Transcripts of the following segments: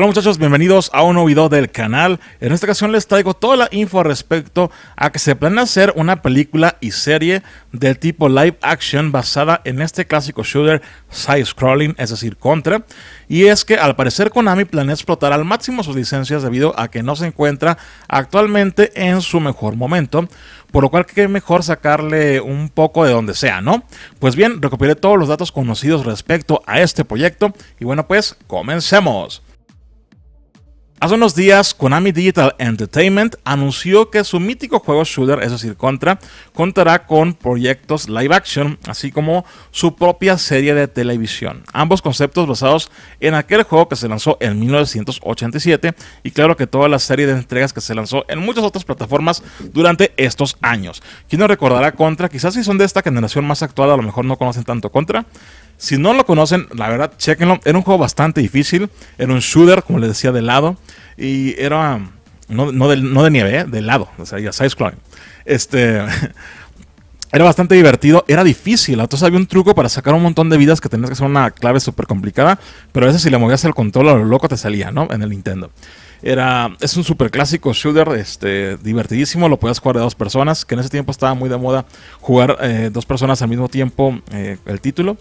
Hola muchachos, bienvenidos a un nuevo video del canal. En esta ocasión les traigo toda la info respecto a que se planea hacer una película y serie del tipo live action basada en este clásico shooter side-scrolling, es decir, Contra. Y es que al parecer Konami planea explotar al máximo sus licencias debido a que no se encuentra actualmente en su mejor momento. Por lo cual que mejor sacarle un poco de donde sea, ¿no? Pues bien, recopilé todos los datos conocidos respecto a este proyecto y bueno pues, comencemos. Hace unos días, Konami Digital Entertainment anunció que su mítico juego shooter, es decir, Contra, contará con proyectos live action, así como su propia serie de televisión. Ambos conceptos basados en aquel juego que se lanzó en 1987 y claro que toda la serie de entregas que se lanzó en muchas otras plataformas durante estos años. ¿Quién no recordará Contra? Quizás si son de esta generación más actual, a lo mejor no conocen tanto Contra. Si no lo conocen, la verdad, chequenlo. Era un juego bastante difícil. Era un shooter, como les decía, de lado. Y era. No, de, nieve, ¿eh? de lado. O sea, ya Este. era bastante divertido, era difícil. Entonces había un truco para sacar un montón de vidas que tenías que hacer una clave súper complicada, pero a veces si le movías el control a lo loco te salía, ¿no? En el Nintendo. Era, es un súper clásico shooter, este, divertidísimo, lo podías jugar de dos personas, que en ese tiempo estaba muy de moda jugar eh, dos personas al mismo tiempo eh, el título.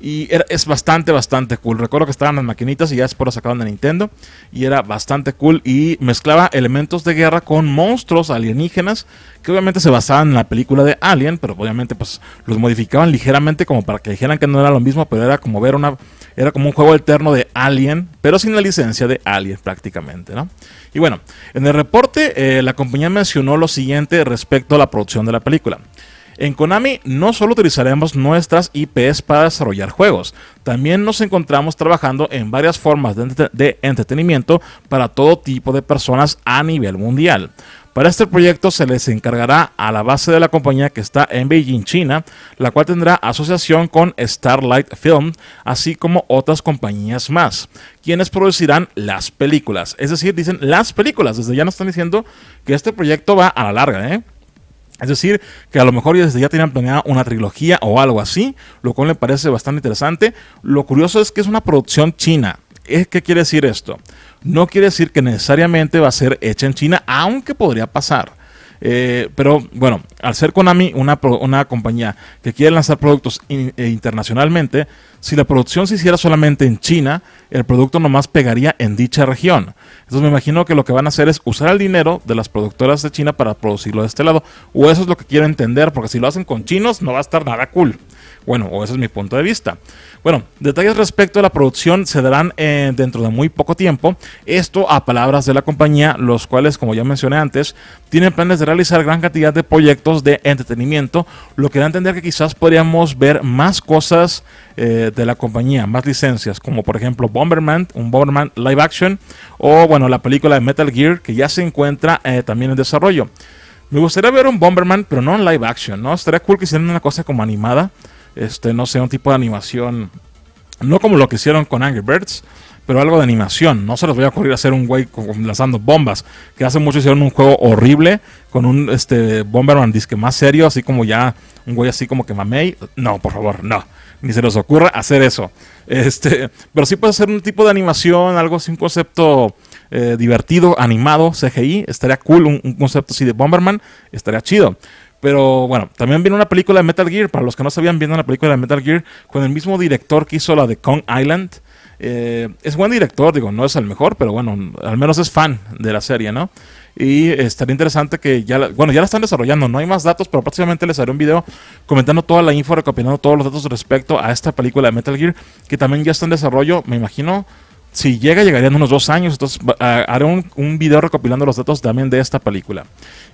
Y es bastante, bastante cool. Recuerdo que estaban las maquinitas y ya después lo sacaban de Nintendo. Y era bastante cool. Y mezclaba elementos de guerra con monstruos alienígenas. Que obviamente se basaban en la película de Alien. Pero obviamente pues los modificaban ligeramente como para que dijeran que no era lo mismo. Pero era como ver una... Era como un juego alterno de Alien. Pero sin la licencia de Alien prácticamente, ¿no? Y bueno, en el reporte eh, la compañía mencionó lo siguiente respecto a la producción de la película. En Konami no solo utilizaremos nuestras IPs para desarrollar juegos, también nos encontramos trabajando en varias formas de, entretenimiento para todo tipo de personas a nivel mundial. Para este proyecto se les encargará a la base de la compañía que está en Beijing, China, la cual tendrá asociación con Starlight Film, así como otras compañías más, quienes producirán las películas. Es decir, dicen las películas. Desde ya no están diciendo que este proyecto va a la larga, ¿eh? Es decir, que a lo mejor ya tienen planeada una trilogía o algo así, lo cual me parece bastante interesante. Lo curioso es que es una producción china. ¿Qué quiere decir esto? No quiere decir que necesariamente va a ser hecha en China, aunque podría pasar. Eh, pero bueno, al ser Konami una, una compañía que quiere lanzar productos eh, internacionalmente, si la producción se hiciera solamente en China, el producto nomás pegaría en dicha región. Entonces me imagino que lo que van a hacer es usar el dinero de las productoras de China para producirlo de este lado. O eso es lo que quiero entender, porque si lo hacen con chinos no va a estar nada cool. Bueno, o ese es mi punto de vista. Bueno, detalles respecto a la producción se darán eh, dentro de muy poco tiempo. Esto a palabras de la compañía, los cuales, como ya mencioné antes, tienen planes de realizar gran cantidad de proyectos de entretenimiento, lo que da a entender que quizás podríamos ver más cosas eh, de, la compañía más licencias, como por ejemplo Bomberman, un Bomberman live action, o bueno, la película de Metal Gear que ya se encuentra eh, también en desarrollo. Me gustaría ver un Bomberman, pero no en live action, ¿no? Estaría cool que hicieran una cosa como animada, este, no sé, un tipo de animación, no como lo que hicieron con Angry Birds, pero algo de animación. No se les voy a ocurrir hacer un güey lanzando bombas. Que hace mucho hicieron un juego horrible con un este Bomberman disque más serio, así como ya un güey así como que mamey. No, por favor, no. Ni se les ocurra hacer eso. Este, pero sí puede ser un tipo de animación, algo así, un concepto eh, divertido, animado, CGI. Estaría cool un, un concepto así de Bomberman. Estaría chido. Pero bueno, también viene una película de Metal Gear. Para los que no sabían, viene una película de Metal Gear con el mismo director que hizo la de Kong Island. Eh, es buen director, digo, no es el mejor, pero bueno, al menos es fan de la serie, ¿no? Y estaría interesante que ya, bueno, ya la están desarrollando, no hay más datos, pero prácticamente les haré un video comentando toda la info, recopilando todos los datos respecto a esta película de Metal Gear, que también ya está en desarrollo, me imagino, si llega, llegarían unos dos años. Entonces ah, haré un, video recopilando los datos también de esta película.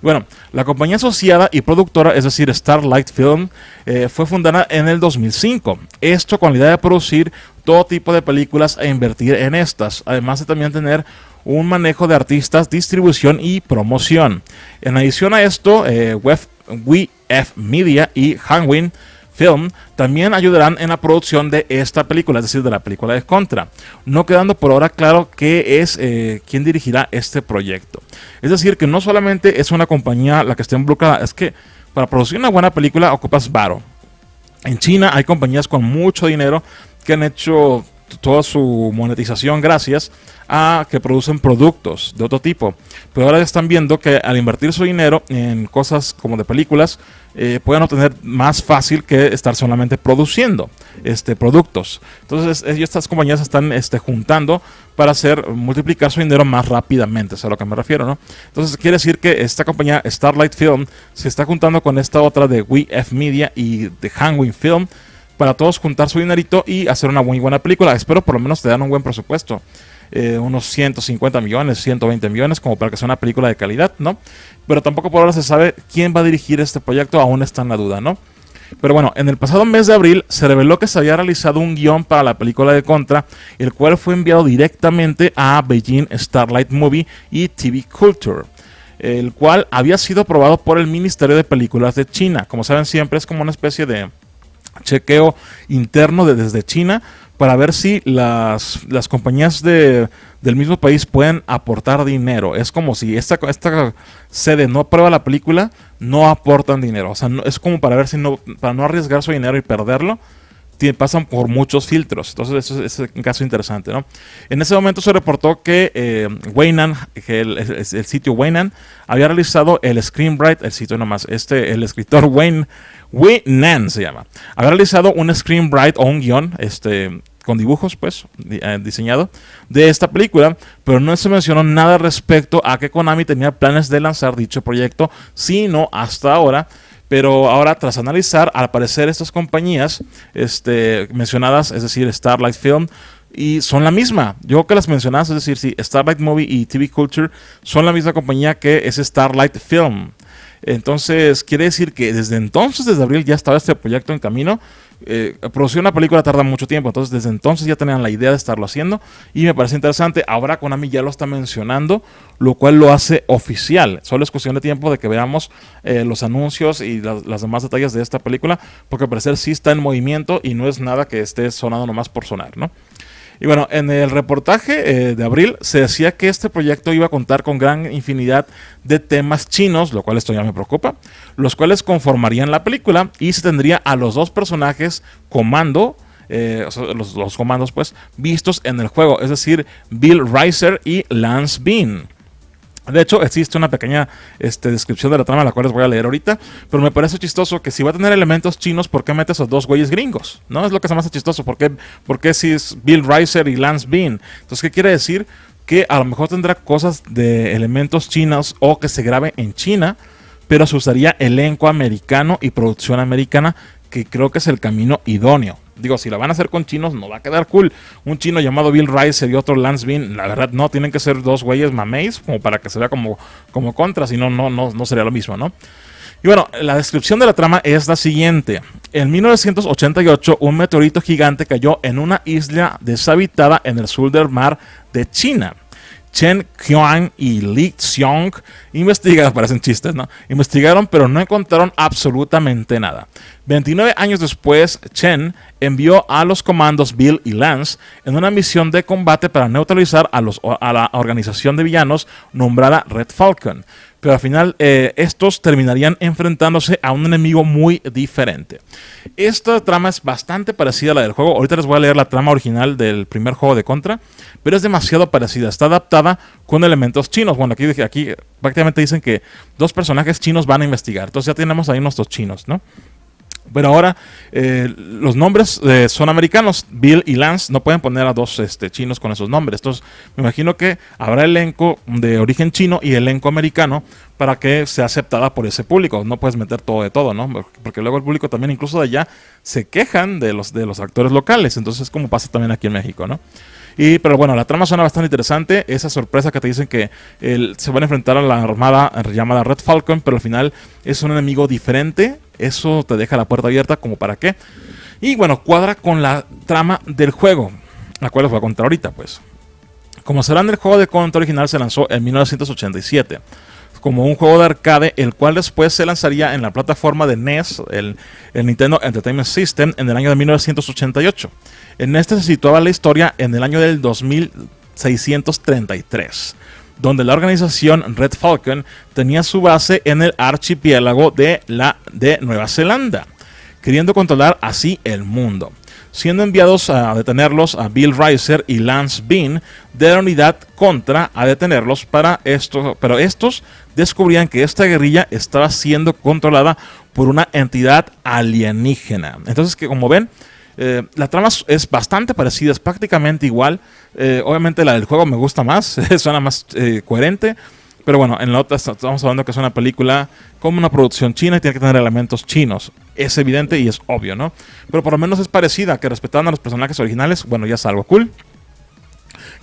Bueno, la compañía asociada y productora, es decir, Starlight Film, eh, fue fundada en el 2005. Esto con la idea de producir todo tipo de películas e invertir en estas. Además de también tener un manejo de artistas, distribución y promoción. En adición a esto, eh, WEF, Media y Hangwin Film también ayudarán en la producción de esta película, es decir, de la película de Contra, no quedando por ahora claro qué es eh, quién dirigirá este proyecto. Es decir, que no solamente es una compañía la que está involucrada, es que para producir una buena película ocupas varo. En China hay compañías con mucho dinero que han hecho toda su monetización gracias a que producen productos de otro tipo. Pero ahora están viendo que al invertir su dinero en cosas como de películas, eh, pueden obtener más fácil que estar solamente produciendo este, productos. Entonces, estas compañías están este, juntando para hacer multiplicar su dinero más rápidamente, es a lo que me refiero, ¿no? Entonces, quiere decir que esta compañía Starlight Film se está juntando con esta otra de WeF Media y de Hangwing Film para todos juntar su dinerito y hacer una muy buena película. Espero por lo menos te dan un buen presupuesto. Eh, unos 150 millones, 120 millones, como para que sea una película de calidad, ¿no? Pero tampoco por ahora se sabe quién va a dirigir este proyecto, aún está en la duda, ¿no? Pero bueno, en el pasado mes de abril se reveló que se había realizado un guión para la película de Contra, el cual fue enviado directamente a Beijing Starlight Movie y TV Culture el cual había sido aprobado por el Ministerio de Películas de China. Como saben siempre es como una especie de chequeo interno de, desde China para ver si las, las compañías de, del mismo país pueden aportar dinero. Es como si esta, esta sede no aprueba la película, no aportan dinero. O sea, no, es como para ver si no, para no arriesgar su dinero y perderlo, pasan por muchos filtros. Entonces, es, un caso interesante, ¿no? En ese momento se reportó que eh, Waynan, el, sitio Waynan, había realizado el screenwrite, el sitio nomás, este, el escritor Wayne, Waynan se llama, había realizado un screenwrite o un guión, este, con dibujos, pues, eh, diseñado, de esta película, pero no se mencionó nada respecto a que Konami tenía planes de lanzar dicho proyecto, sino hasta ahora pero ahora, tras analizar, al parecer estas compañías este, mencionadas, es decir, Starlight Film, y son la misma. Yo creo que las mencionadas, es decir, sí, Starlight Movie y TV Culture son la misma compañía que es Starlight Film. Entonces, quiere decir que desde entonces, desde abril, ya estaba este proyecto en camino eh, producir una película tarda mucho tiempo, entonces desde entonces ya tenían la idea de estarlo haciendo y me parece interesante. Ahora Konami ya lo está mencionando, lo cual lo hace oficial. Solo es cuestión de tiempo de que veamos eh, los anuncios y las demás detalles de esta película, porque al parecer sí está en movimiento y no es nada que esté sonando nomás por sonar, ¿no? Y bueno, en el reportaje eh, de abril se decía que este proyecto iba a contar con gran infinidad de temas chinos, lo cual esto ya me preocupa, los cuales conformarían la película y se tendría a los dos personajes comando, eh, los comandos pues, vistos en el juego, es decir, Bill Riser y Lance Bean. De hecho, existe una pequeña este, descripción de la trama, la cual les voy a leer ahorita, pero me parece chistoso que si va a tener elementos chinos, ¿por qué mete a esos dos güeyes gringos? ¿No? Es lo que se me hace chistoso. ¿Por qué, si es Bill Riser y Lance Bean? Entonces, ¿qué quiere decir? Que a lo mejor tendrá cosas de elementos chinos o que se grabe en China, pero se usaría elenco americano y producción americana, que creo que es el camino idóneo digo, si la van a hacer con chinos, no va a quedar cool. Un chino llamado Bill Rice y otro Lance Bean, la verdad, no, tienen que ser dos güeyes mameis como para que se vea como, como contra, si no, no, no, no sería lo mismo, ¿no? Y bueno, la descripción de la trama es la siguiente. En 1988, un meteorito gigante cayó en una isla deshabitada en el sur del mar de China. Chen Kyuan y Lee Xiong investigaron, parecen chistes, ¿no? Investigaron, pero no encontraron absolutamente nada. 29 años después, Chen envió a los comandos Bill y Lance en una misión de combate para neutralizar a la organización de villanos nombrada Red Falcon pero al final eh, estos terminarían enfrentándose a un enemigo muy diferente. Esta trama es bastante parecida a la del juego. Ahorita les voy a leer la trama original del primer juego de Contra, pero es demasiado parecida. Está adaptada con elementos chinos. Bueno, aquí, aquí prácticamente dicen que dos personajes chinos van a investigar. Entonces ya tenemos ahí nuestros chinos, ¿no? Pero ahora eh, los nombres eh, son americanos. Bill y Lance no pueden poner a dos este, chinos con esos nombres. Entonces, me imagino que habrá elenco de origen chino y elenco americano para que sea aceptada por ese público. No puedes meter todo de todo, ¿no? Porque luego el público también, incluso de allá, se quejan de los, de los actores locales. Entonces, como pasa también aquí en México, ¿no? Y, pero bueno, la trama suena bastante interesante. Esa sorpresa que te dicen que se van a enfrentar a la armada llamada Red Falcon, pero al final es un enemigo diferente. Eso te deja la puerta abierta como para qué. Y bueno, cuadra con la trama del juego, la cual os voy a contar ahorita, pues. Como serán el juego de Contra original se lanzó en 1987 como un juego de arcade, el cual después se lanzaría en la plataforma de NES, el, Nintendo Entertainment System, en el año de 1988. En este se situaba la historia en el año del 2633, donde la organización Red Falcon tenía su base en el archipiélago de, la, de Nueva Zelanda queriendo controlar así el mundo. Siendo enviados a detenerlos a Bill Riser y Lance Bean de la unidad contra a detenerlos para esto. pero estos descubrían que esta guerrilla estaba siendo controlada por una entidad alienígena. Entonces, que como ven, eh, la trama es bastante parecida, es prácticamente igual. Eh, obviamente la del juego me gusta más, suena más eh, coherente. Pero bueno, en la otra estamos hablando que es una película como una producción china y tiene que tener elementos chinos. Es evidente y es obvio, ¿no? Pero por lo menos es parecida, que respetando a los personajes originales. Bueno, ya es algo cool.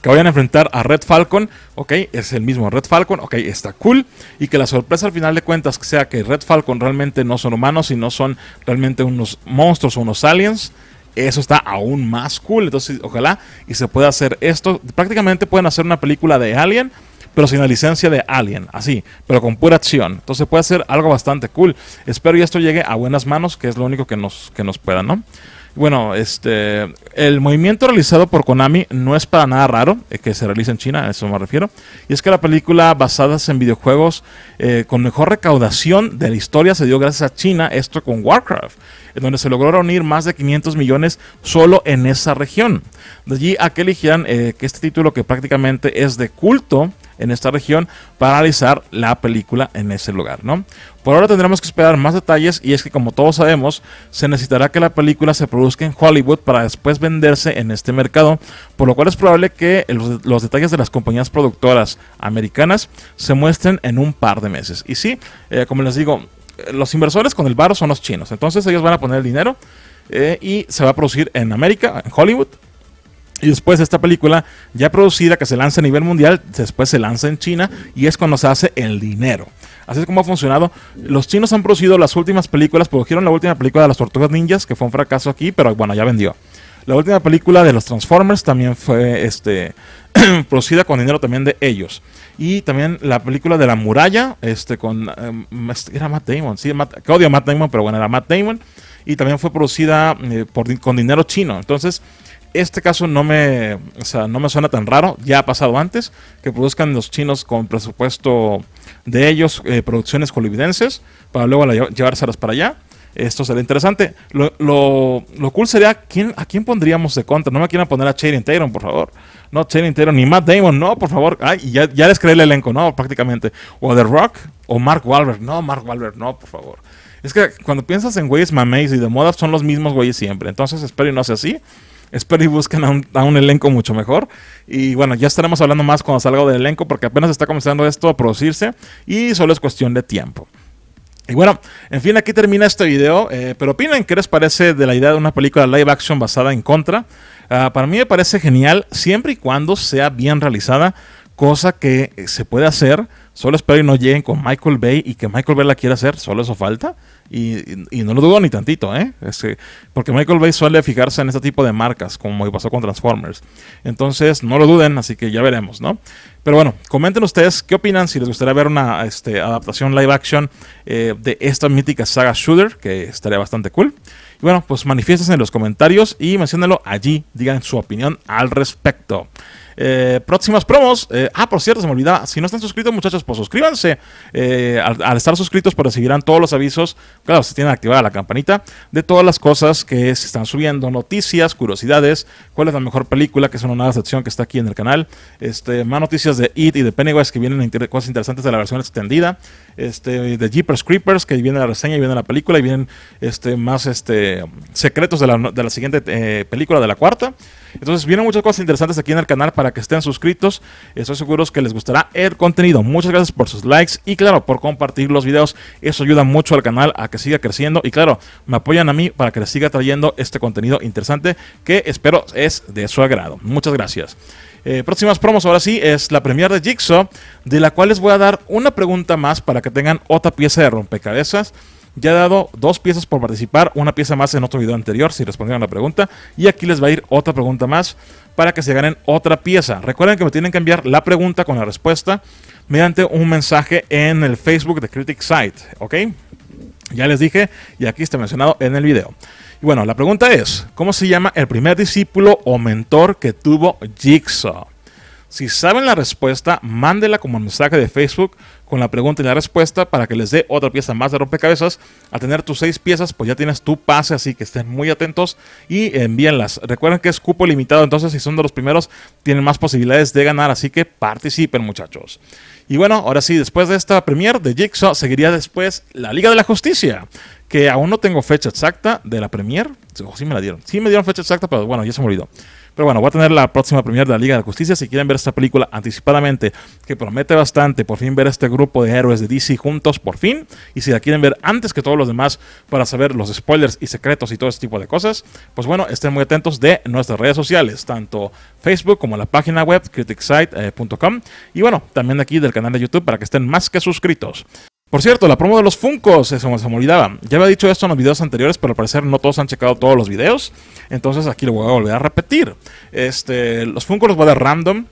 Que vayan a enfrentar a Red Falcon, ok, es el mismo Red Falcon, ok, está cool. Y que la sorpresa al final de cuentas sea que Red Falcon realmente no son humanos, y no son realmente unos monstruos o unos aliens eso está aún más cool. Entonces, ojalá y se pueda hacer esto. Prácticamente pueden hacer una película de Alien pero sin la licencia de Alien, así, pero con pura acción. Entonces puede ser algo bastante cool. Espero y esto llegue a buenas manos, que es lo único que nos, que nos pueda, ¿no? Bueno, este, el movimiento realizado por Konami no es para nada raro, eh, que se realice en China, a eso me refiero. Y es que la película basada en videojuegos eh, con mejor recaudación de la historia se dio gracias a China, esto con Warcraft en donde se logró reunir más de 500 millones solo en esa región. De allí a que eligieran eh, que este título que prácticamente es de culto en esta región para realizar la película en ese lugar, ¿no? Por ahora tendremos que esperar más detalles y es que como todos sabemos, se necesitará que la película se produzca en Hollywood para después venderse en este mercado, por lo cual es probable que los, detalles de las compañías productoras americanas se muestren en un par de meses. Y sí, eh, como les digo, los inversores con el barro son los chinos. Entonces ellos van a poner el dinero eh, y se va a producir en América, en Hollywood. Y después esta película ya producida que se lanza a nivel mundial, después se lanza en China y es cuando se hace el dinero. Así es como ha funcionado. Los chinos han producido las últimas películas, produjeron la última película de las Tortugas Ninjas, que fue un fracaso aquí, pero bueno, ya vendió. La última película de los Transformers también fue este, producida con dinero también de ellos. Y también la película de la muralla, este con... Eh, este, era Matt Damon, sí, odio a Matt Damon, pero bueno, era Matt Damon. Y también fue producida eh, por, con dinero chino. Entonces, este caso no me, no me suena tan raro, ya ha pasado antes, que produzcan los chinos con presupuesto de ellos, eh, producciones colividenses, para luego llevárselas para allá. Esto será interesante. Lo, cool sería a quién pondríamos de contra. No me quieran poner a Channing Tatum, por favor. No, Channing Tatum ni Matt Damon, no, por favor. Ay, ya, les creé el elenco, no, prácticamente. O The Rock o Mark Wahlberg. No, Mark Wahlberg, no, por favor. Es que cuando piensas en güeyes mameys y de moda son los mismos güeyes siempre. Entonces espero y no sea así. Espero y busquen a un, a un, elenco mucho mejor. Y bueno, ya estaremos hablando más cuando salga del elenco porque apenas está comenzando esto a producirse y solo es cuestión de tiempo. Y bueno, en fin, aquí termina este video. Eh, pero opinen qué les parece de la idea de una película live action basada en contra. Ah, para mí me parece genial siempre y cuando sea bien realizada, cosa que eh, se puede hacer Solo espero que no lleguen con Michael Bay y que Michael Bay la quiera hacer, solo eso falta. Y, no lo dudo ni tantito, ¿eh? Este, porque Michael Bay suele fijarse en este tipo de marcas, como pasó con Transformers. Entonces, no lo duden, así que ya veremos, ¿no? Pero bueno, comenten ustedes qué opinan, si les gustaría ver una este, adaptación live action eh, de esta mítica saga Shooter, que estaría bastante cool. Y bueno, pues manifiéstense en los comentarios y menciónenlo allí, digan su opinión al respecto. Eh, próximas promos. Eh, ah, por cierto, se me olvidaba. Si no están suscritos, muchachos, pues suscríbanse. Eh, al, estar suscritos, pues recibirán todos los avisos. Claro, se tienen activada la campanita de todas las cosas que se están subiendo: noticias, curiosidades, cuál es la mejor película, que es una nueva sección que está aquí en el canal. Este, más noticias de It y de Pennywise que vienen cosas interesantes de la versión extendida. Este, de Jeepers Creepers, que viene la reseña y viene la película, y vienen este, más este, secretos de la, de la siguiente eh, película, de la cuarta. Entonces, vienen muchas cosas interesantes aquí en el canal para que estén suscritos. Estoy seguro que les gustará el contenido. Muchas gracias por sus likes y claro, por compartir los videos. Eso ayuda mucho al canal a que siga creciendo y claro, me apoyan a mí para que les siga trayendo este contenido interesante que espero es de su agrado. Muchas gracias. Eh, próximas promos, ahora sí, es la premiere de Jigsaw, de la cual les voy a dar una pregunta más para que tengan otra pieza de rompecabezas. Ya he dado dos piezas por participar, una pieza más en otro video anterior si respondieron la pregunta. Y aquí les va a ir otra pregunta más para que se ganen otra pieza. Recuerden que me tienen que enviar la pregunta con la respuesta mediante un mensaje en el Facebook de Critic Site, ¿ok? Ya les dije y aquí está mencionado en el video. Y bueno, la pregunta es, ¿cómo se llama el primer discípulo o mentor que tuvo Jigsaw? Si saben la respuesta, mándela como mensaje de Facebook con la pregunta y la respuesta para que les dé otra pieza más de rompecabezas. Al tener tus seis piezas, pues ya tienes tu pase, así que estén muy atentos y envíenlas. Recuerden que es cupo limitado, entonces si son de los primeros, tienen más posibilidades de ganar, así que participen muchachos. Y bueno, ahora sí, después de esta premier de Jigsaw, seguiría después la Liga de la Justicia, que aún no tengo fecha exacta de la premier. Oh, sí me la dieron, sí me dieron fecha exacta, pero bueno, ya se me olvidó. Pero bueno, voy a tener la próxima premier de la Liga de la Justicia. Si quieren ver esta película anticipadamente, que promete bastante, por fin ver este grupo de héroes de DC juntos, por fin. Y si la quieren ver antes que todos los demás para saber los spoilers y secretos y todo ese tipo de cosas, pues bueno, estén muy atentos de nuestras redes sociales, tanto Facebook como la página web criticsite.com. Eh, y bueno, también aquí del canal de YouTube para que estén más que suscritos. Por cierto, la promo de los Funcos, eso eh, se me olvidaba. Ya había dicho esto en los videos anteriores, pero al parecer no todos han checado todos los videos. Entonces aquí lo voy a volver a repetir. Este, los Funcos los voy a dar random.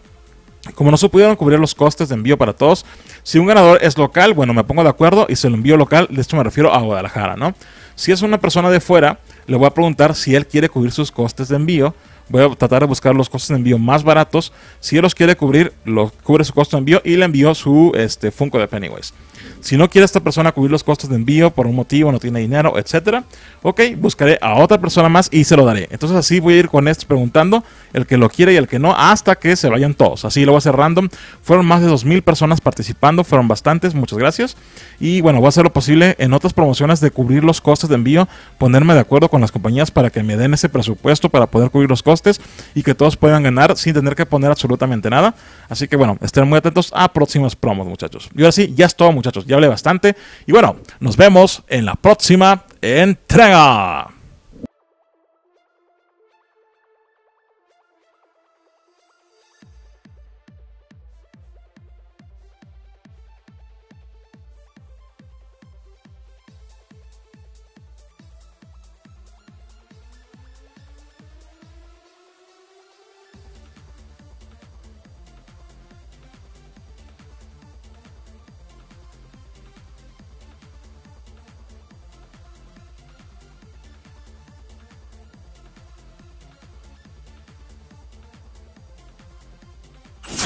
Como no se pudieron cubrir los costes de envío para todos, si un ganador es local, bueno, me pongo de acuerdo y se lo envío local, de hecho me refiero a Guadalajara, ¿no? Si es una persona de fuera, le voy a preguntar si él quiere cubrir sus costes de envío. Voy a tratar de buscar los costes de envío más baratos. Si él los quiere cubrir, lo cubre su costo de envío y le envío su este, Funko de Pennywise. Si no quiere esta persona cubrir los costos de envío por un motivo, no tiene dinero, etcétera, ok, buscaré a otra persona más y se lo daré. Entonces así voy a ir con esto preguntando el que lo quiere y el que no, hasta que se vayan todos. Así lo voy a hacer random. Fueron más de 2.000 personas participando, fueron bastantes, muchas gracias. Y bueno, voy a hacer lo posible en otras promociones de cubrir los costes de envío, ponerme de acuerdo con las compañías para que me den ese presupuesto para poder cubrir los costes y que todos puedan ganar sin tener que poner absolutamente nada. Así que bueno, estén muy atentos a próximas promos, muchachos. Y ahora sí, ya es todo, muchachos. Ya hablé bastante. Y bueno, nos vemos en la próxima entrega.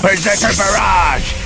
Berserker Barrage!